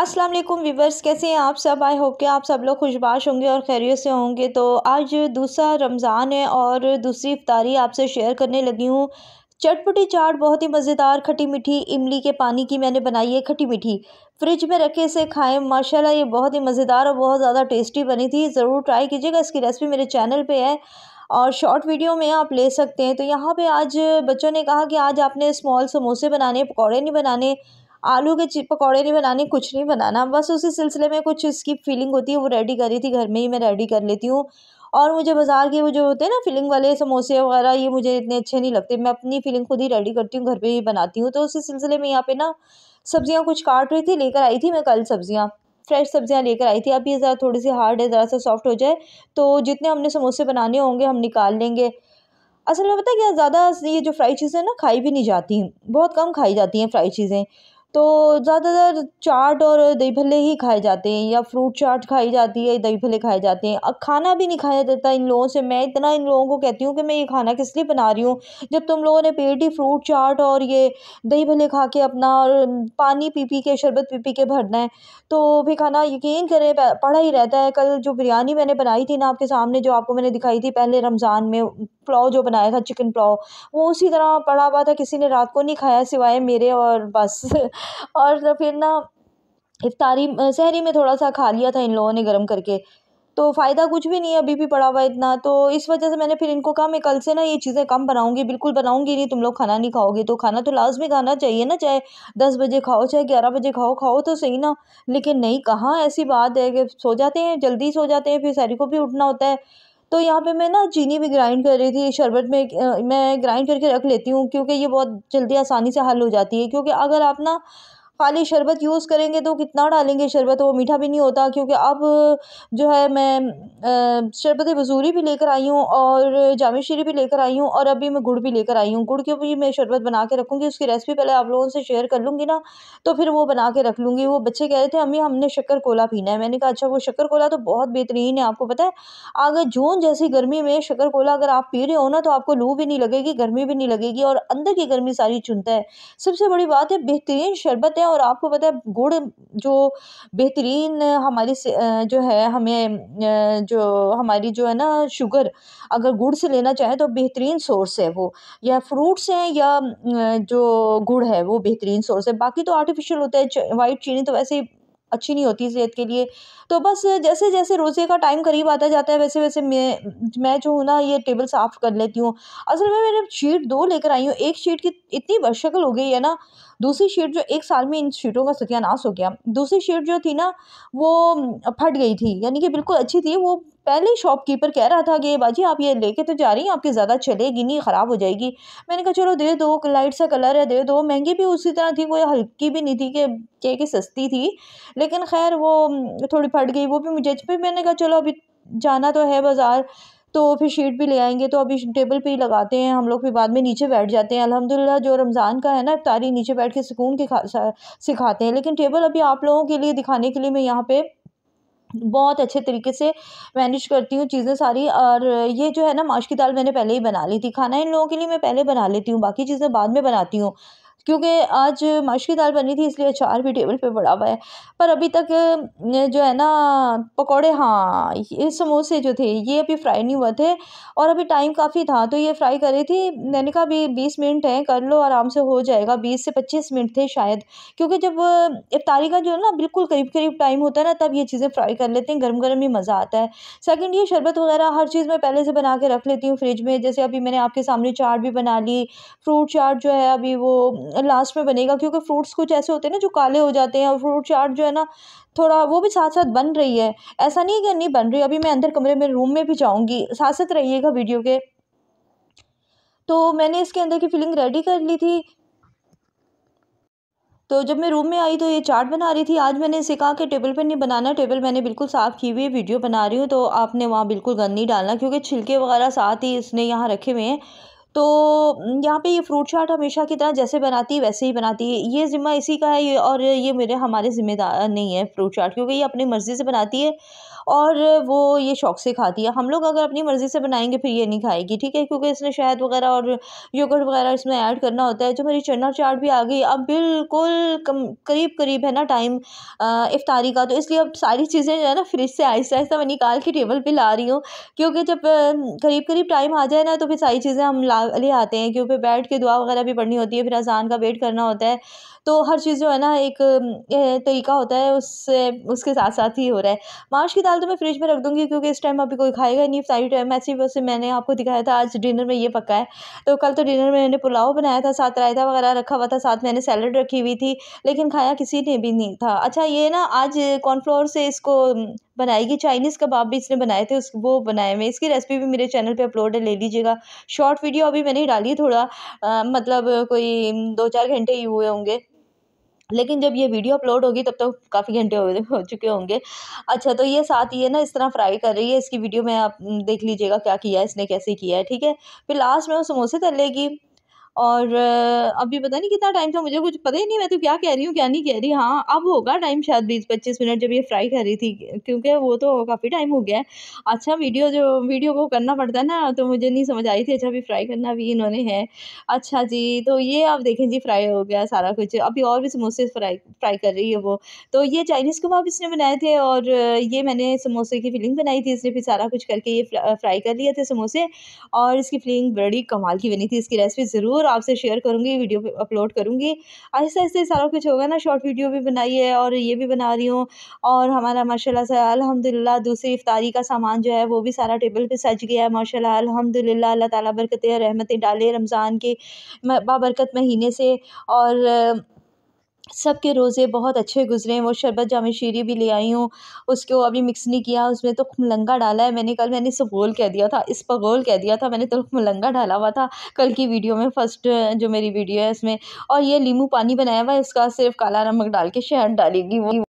अस्सलाम वालेकुम वीवर्स कैसे हैं आप सब आई होप के आप सब लोग खुशबाश होंगे और खैरियत से होंगे तो आज दूसरा रमज़ान है और दूसरी इफ्तारी आपसे शेयर करने लगी हूँ चटपटी चाट बहुत ही मज़ेदार खटी मीठी इमली के पानी की मैंने बनाई है खटी मीठी फ्रिज में रखे इसे खाएं माशाल्लाह ये बहुत ही मज़ेदार और बहुत ज़्यादा टेस्टी बनी थी ज़रूर ट्राई कीजिएगा इसकी रेसिपी मेरे चैनल पे है और शॉर्ट वीडियो में आप ले सकते हैं तो यहाँ पे आज बच्चों ने कहा कि आज आपने स्मॉल समोसे बनाने पकौड़े नहीं बनाने आलू के पकौड़े नहीं बनाने कुछ नहीं बनाना बस उसी सिलसिले में कुछ इसकी फीलिंग होती है वो रेडी करी थी घर में ही मैं रेडी कर लेती हूँ और मुझे बाज़ार के वो जो होते हैं ना फीलिंग वाले समोसे वगैरह ये मुझे इतने अच्छे नहीं लगते मैं अपनी फीलिंग खुद ही रेडी करती हूँ घर पर ही बनाती हूँ तो उसी सिलसिले में यहाँ पर ना सब्ज़ियाँ कुछ काट रही थी लेकर आई थी मैं कल सब्ज़ियाँ फ्रेश सब्ज़ियाँ लेकर आई थी अब ये ज़रा थोड़ी सी हार्ड है ज़रा सा सॉफ्ट हो जाए तो जितने हमने समोसे बनाने होंगे हम निकाल लेंगे असल में पता है क्या ज़्यादा ये जो फ्राई चीज़ें ना खाई भी नहीं जाती हैं बहुत कम खाई जाती हैं फ्राई चीज़ें तो ज़्यादातर चाट और दही भल्ले ही खाए जाते हैं या फ्रूट चाट खाई जाती है दही भल्ले खाए जाते हैं अब खाना भी नहीं खाया जाता इन लोगों से मैं इतना इन लोगों को कहती हूँ कि मैं ये खाना किस लिए बना रही हूँ जब तुम लोगों ने पेट ही फ्रूट चाट और ये दही भल्ले खा के अपना और पानी पी पी के शरबत पी पी के भरना है तो फिर खाना यकीन करें पड़ा ही रहता है कल जो बिरयानी मैंने बनाई थी ना आपके सामने जो आपको मैंने दिखाई थी पहले रमज़ान में पुलाव जो बनाया था चिकन पुलाव वो उसी तरह पड़ा हुआ था किसी ने रात को नहीं खाया सिवाय मेरे और बस और तो फिर ना इफ्तारी सहरी में थोड़ा सा खा लिया था इन लोगों ने गर्म करके तो फ़ायदा कुछ भी नहीं है अभी भी पड़ा हुआ इतना तो इस वजह से मैंने फिर इनको कहा मैं कल से ना ये चीज़ें कम बनाऊंगी बिल्कुल बनाऊंगी नहीं तुम लोग खाना नहीं खाओगे तो खाना तो लाजमी खाना चाहिए ना चाहे दस बजे खाओ चाहे ग्यारह बजे खाओ खाओ तो सही ना लेकिन नहीं कहाँ ऐसी बात है कि सो जाते हैं जल्दी सो जाते हैं फिर शहरी को भी उठना होता है तो यहाँ पे मैं ना चीनी भी ग्राइंड कर रही थी शरबत में मैं ग्राइंड करके रख लेती हूँ क्योंकि ये बहुत जल्दी आसानी से हल हो जाती है क्योंकि अगर आप ना खाली शरबत यूज़ करेंगे तो कितना डालेंगे शरबत वो मीठा भी नहीं होता क्योंकि अब जो है मैं शरबत बसूरी भी लेकर आई हूँ और जाम शीरी भी लेकर आई हूँ और अभी मैं गुड़ भी लेकर आई हूँ गुड़ की भी मैं शरबत बना के रखूँगी उसकी रेसिपी पहले आप लोगों से शेयर कर लूँगी ना तो फिर वो बना के रख लूँगी वो बच्चे कह रहे थे अम्मी हमने शक्कर कोला पीना है मैंने कहा अच्छा वो शक्कर कोला तो बहुत बेहतरीन है आपको पता है अगर जून जैसी गर्मी में शक्कर कोला अगर आप पी रहे हो ना तो आपको लू भी नहीं लगेगी गर्मी भी नहीं लगेगी और अंदर की गर्मी सारी चुनता है सबसे बड़ी बात है बेहतरीन शरबत है हैं और आपको पता है गुड़ जो बेहतरीन हमारी जो है हमें जो हमारी जो है ना शुगर अगर गुड़ से लेना चाहें तो बेहतरीन सोर्स है वो या फ्रूट्स हैं या जो गुड़ है वो बेहतरीन सोर्स है बाकी तो आर्टिफिशियल होता है वाइट चीनी तो वैसे ही अच्छी नहीं होती सेहत के लिए तो बस जैसे जैसे रोज़े का टाइम करीब आता जाता है वैसे वैसे मैं मैं जो हूँ ना ये टेबल साफ़ कर लेती हूँ असल में मैंने शीट दो लेकर आई हूँ एक शीट की इतनी बशक्ल हो गई है ना दूसरी शीट जो एक साल में इन शीटों का सत्यानाश हो गया दूसरी शीट जो थी ना वो फट गई थी यानी कि बिल्कुल अच्छी थी वो पहले शॉपकीपर कह रहा था कि बाजी आप ये लेके तो जा रही हैं आपकी ज़्यादा चलेगी नहीं ख़राब हो जाएगी मैंने कहा चलो दे दो लाइट सा कलर है दे दो महंगी भी उसी तरह थी कोई हल्की भी नहीं थी कि क्या कि सस्ती थी लेकिन खैर वो थोड़ी फट गई वो भी मुझे फिर मैंने कहा चलो अभी जाना तो है बाज़ार तो फिर शीट भी ले आएंगे तो अभी टेबल पे ही लगाते हैं हम लोग फिर बाद में नीचे बैठ जाते हैं अल्हम्दुलिल्लाह जो रमज़ान का है ना इफ्तारी नीचे बैठ के सुकून के खा सिखाते हैं लेकिन टेबल अभी आप लोगों के लिए दिखाने के लिए मैं यहाँ पे बहुत अच्छे तरीके से मैनेज करती हूँ चीज़ें सारी और ये जो है ना माश की दाल मैंने पहले ही बना ली थी खाना इन लोगों के लिए मैं पहले बना लेती हूँ बाकी चीज़ें बाद में बनाती हूँ क्योंकि आज माश की दाल बनी थी इसलिए अचार भी टेबल पे पड़ा हुआ है पर अभी तक जो है ना पकोड़े हाँ ये समोसे जो थे ये अभी फ्राई नहीं हुए थे और अभी टाइम काफ़ी था तो ये फ्राई करी थी मैंने कहा अभी बीस मिनट है कर लो आराम से हो जाएगा बीस से पच्चीस मिनट थे शायद क्योंकि जब इफ्तारी का जो है ना बिल्कुल करीब करीब टाइम होता है ना तब ये चीज़ें फ्राई कर लेते हैं गर्म गर्म ही मज़ा आता है सेकेंड ये शरबत वगैरह हर चीज़ मैं पहले से बना के रख लेती हूँ फ्रिज में जैसे अभी मैंने आपके सामने चाट भी बना ली फ्रूट चाट जो है अभी वो लास्ट में बनेगा क्योंकि फ्रूट्स कुछ ऐसे होते हैं ना जो काले हो जाते हैं और फ्रूट चाट जो है ना थोड़ा वो भी साथ साथ बन रही है ऐसा नहीं है कि नहीं बन रही अभी मैं अंदर कमरे में रूम में भी जाऊँगी साथ साथ रहिएगा वीडियो के तो मैंने इसके अंदर की फिलिंग रेडी कर ली थी तो जब मैं रूम में आई तो ये चाट बना रही थी आज मैंने इसे कहा कि टेबल पर नहीं बनाना टेबल मैंने बिल्कुल साफ़ की हुई है वीडियो बना रही हूँ तो आपने वहाँ बिल्कुल गंद नहीं डालना क्योंकि छिलके वगैरह साथ ही इसने यहाँ रखे हुए हैं तो यहाँ पे ये फ्रूट चाट हमेशा की तरह जैसे बनाती है वैसे ही बनाती है ये ज़िम्मा इसी का है ये और ये मेरे हमारे ज़िम्मेदार नहीं है फ्रूट चाट क्योंकि ये अपनी मर्ज़ी से बनाती है और वो ये शौक़ से खाती है हम लोग अगर अपनी मर्ज़ी से बनाएंगे फिर ये नहीं खाएगी ठीक है क्योंकि इसने शहद वगैरह और योगर्ट वगैरह इसमें ऐड करना होता है जो मेरी चना चाट भी आ गई अब बिल्कुल कम करीब करीब है ना टाइम इफ्तारी का तो इसलिए अब सारी चीज़ें जो है ना फ्रिज से आहिस्ता आहिस्ता मैं निकाल के टेबल पर ला रही हूँ क्योंकि जब करीब करीब टाइम आ जाए ना तो फिर सारी चीज़ें हम ला ले आते हैं क्योंकि बैठ के दुआ वगैरह भी पढ़नी होती है फिर अजान का वेट करना होता है तो हर चीज़ जो है ना एक तरीका होता है उससे उसके साथ साथ ही हो रहा है माश की दाल तो मैं फ्रिज में रख दूँगी क्योंकि इस टाइम अभी कोई खाएगा नहीं सारी टाइम ऐसे ही वैसे मैंने आपको दिखाया था आज डिनर में ये पका है तो कल तो डिनर में मैंने पुलाव बनाया था साथ रायता वगैरह रखा हुआ था साथ मैंने सैलड रखी हुई थी लेकिन खाया किसी ने भी नहीं था अच्छा ये ना आज कॉर्नफ्लोर से इसको बनाएगी चाइनीज़ कबाब भी इसने बनाए थे उस वो बनाए मैं इसकी रेसिपी भी मेरे चैनल पे अपलोड है ले लीजिएगा शॉर्ट वीडियो अभी मैंने डाली थोड़ा आ, मतलब कोई दो चार घंटे ही हुए होंगे लेकिन जब ये वीडियो अपलोड होगी तब तक तो काफ़ी घंटे हो, चुके होंगे अच्छा तो ये साथ ये ना इस तरह फ्राई कर रही है इसकी वीडियो में आप देख लीजिएगा क्या किया है इसने कैसे किया है ठीक है फिर लास्ट में वो समोसे तलेगी और अभी पता नहीं कितना टाइम था मुझे कुछ पता ही नहीं मैं तो क्या कह रही हूँ क्या नहीं कह रही हाँ अब होगा टाइम शायद बीस पच्चीस मिनट जब ये फ्राई कर रही थी क्योंकि वो तो काफ़ी टाइम हो गया है अच्छा वीडियो जो वीडियो को करना पड़ता है ना तो मुझे नहीं समझ आई थी अच्छा अभी फ्राई करना भी इन्होंने है अच्छा जी तो ये आप देखें जी फ्राई हो गया सारा कुछ अभी और भी समोसे फ्राई फ्राई कर रही है वो तो ये चाइनीज़ कबाब इसने बनाए थे और ये मैंने समोसे की फिलिंग बनाई थी इसने फिर सारा कुछ करके ये फ्राई कर लिए थे समोसे और इसकी फिलिंग बड़ी कमाल की बनी थी इसकी रेसिपी ज़रूर ज़रूर आपसे शेयर करूँगी वीडियो अपलोड करूँगी ऐसे ऐसे सारा कुछ होगा ना शॉर्ट वीडियो भी बनाई है और ये भी बना रही हूँ और हमारा माशा से अलहमदिल्ला दूसरी इफ्तारी का सामान जो है वो भी सारा टेबल पर सज गया है माशा अलहमदिल्ला अल्लाह तला बरकत रहमतें डाले रमज़ान के बाबरकत महीने से और सबके रोज़े बहुत अच्छे गुज़रे वो शरबत जाम शीरी भी ले आई हूँ उसको अभी मिक्स नहीं किया उसमें तो मलंगा डाला है मैंने कल मैंने गोल कह दिया था गोल कह दिया था मैंने तो मलंगा डाला हुआ था कल की वीडियो में फ़र्स्ट जो मेरी वीडियो है उसमें और ये लीमू पानी बनाया हुआ है इसका सिर्फ काला नमक डाल के शहद डालेगी वो